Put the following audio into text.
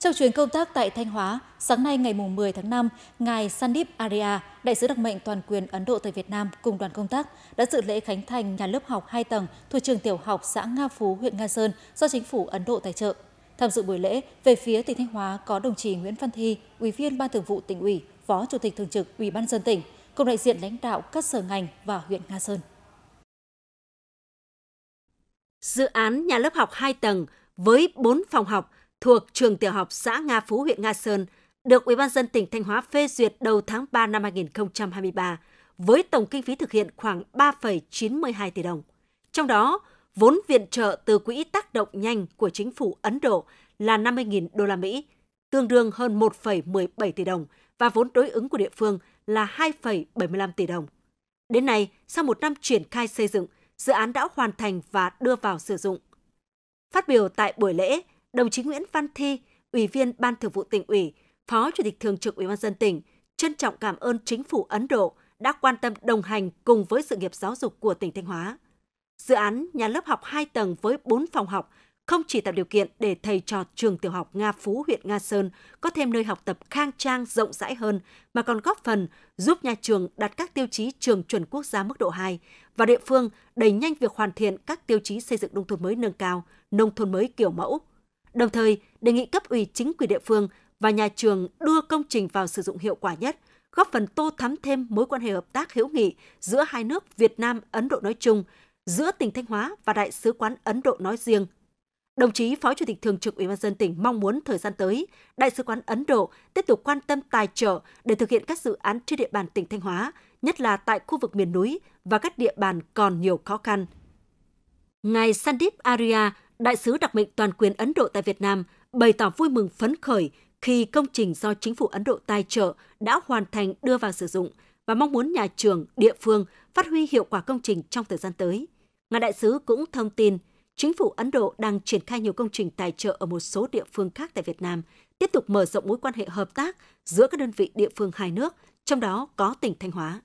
Trong chuyến công tác tại Thanh Hóa, sáng nay ngày 10 tháng 5, Ngài Sandip Arya, đại sứ đặc mệnh toàn quyền Ấn Độ tại Việt Nam cùng đoàn công tác đã dự lễ khánh thành nhà lớp học 2 tầng thuộc trường tiểu học xã Nga Phú, huyện Nga Sơn do chính phủ Ấn Độ tài trợ. Tham dự buổi lễ, về phía tỉnh Thanh Hóa có đồng chí Nguyễn Văn Thi, Ủy viên Ban Thường vụ tỉnh ủy, Phó Chủ tịch Thường trực Ủy ban dân tỉnh, cùng đại diện lãnh đạo các sở ngành và huyện Nga Sơn. Dự án nhà lớp học 2 tầng với 4 phòng học – thuộc trường tiểu học xã Nga Phú huyện Nga Sơn được Ủy ban dân tỉnh Thanh Hóa phê duyệt đầu tháng 3 năm 2023 với tổng kinh phí thực hiện khoảng 3,92 tỷ đồng. Trong đó, vốn viện trợ từ quỹ tác động nhanh của chính phủ Ấn Độ là 50.000 đô la Mỹ, tương đương hơn 1,17 tỷ đồng và vốn đối ứng của địa phương là 2,75 tỷ đồng. Đến nay, sau một năm triển khai xây dựng, dự án đã hoàn thành và đưa vào sử dụng. Phát biểu tại buổi lễ, đồng chí Nguyễn Văn Thi, Ủy viên Ban Thường vụ tỉnh ủy, Phó Chủ tịch Thường trực Ủy ban dân tỉnh trân trọng cảm ơn chính phủ Ấn Độ đã quan tâm đồng hành cùng với sự nghiệp giáo dục của tỉnh Thanh Hóa. Dự án nhà lớp học 2 tầng với 4 phòng học không chỉ tạo điều kiện để thầy trò trường tiểu học Nga Phú huyện Nga Sơn có thêm nơi học tập khang trang rộng rãi hơn mà còn góp phần giúp nhà trường đạt các tiêu chí trường chuẩn quốc gia mức độ 2 và địa phương đẩy nhanh việc hoàn thiện các tiêu chí xây dựng nông thôn mới nâng cao, nông thôn mới kiểu mẫu, Đồng thời, đề nghị cấp ủy chính quyền địa phương và nhà trường đưa công trình vào sử dụng hiệu quả nhất, góp phần tô thắm thêm mối quan hệ hợp tác hữu nghị giữa hai nước Việt Nam Ấn Độ nói chung, giữa tỉnh Thanh Hóa và đại sứ quán Ấn Độ nói riêng. Đồng chí Phó Chủ tịch Thường trực Ủy ban dân tỉnh mong muốn thời gian tới, Đại sứ quán Ấn Độ tiếp tục quan tâm tài trợ để thực hiện các dự án trên địa bàn tỉnh Thanh Hóa, nhất là tại khu vực miền núi và các địa bàn còn nhiều khó khăn. Ngài Sandip Arya, Đại sứ đặc mệnh toàn quyền Ấn Độ tại Việt Nam bày tỏ vui mừng phấn khởi khi công trình do chính phủ Ấn Độ tài trợ đã hoàn thành đưa vào sử dụng và mong muốn nhà trường, địa phương phát huy hiệu quả công trình trong thời gian tới. Ngài đại sứ cũng thông tin, chính phủ Ấn Độ đang triển khai nhiều công trình tài trợ ở một số địa phương khác tại Việt Nam, tiếp tục mở rộng mối quan hệ hợp tác giữa các đơn vị địa phương hai nước, trong đó có tỉnh Thanh Hóa.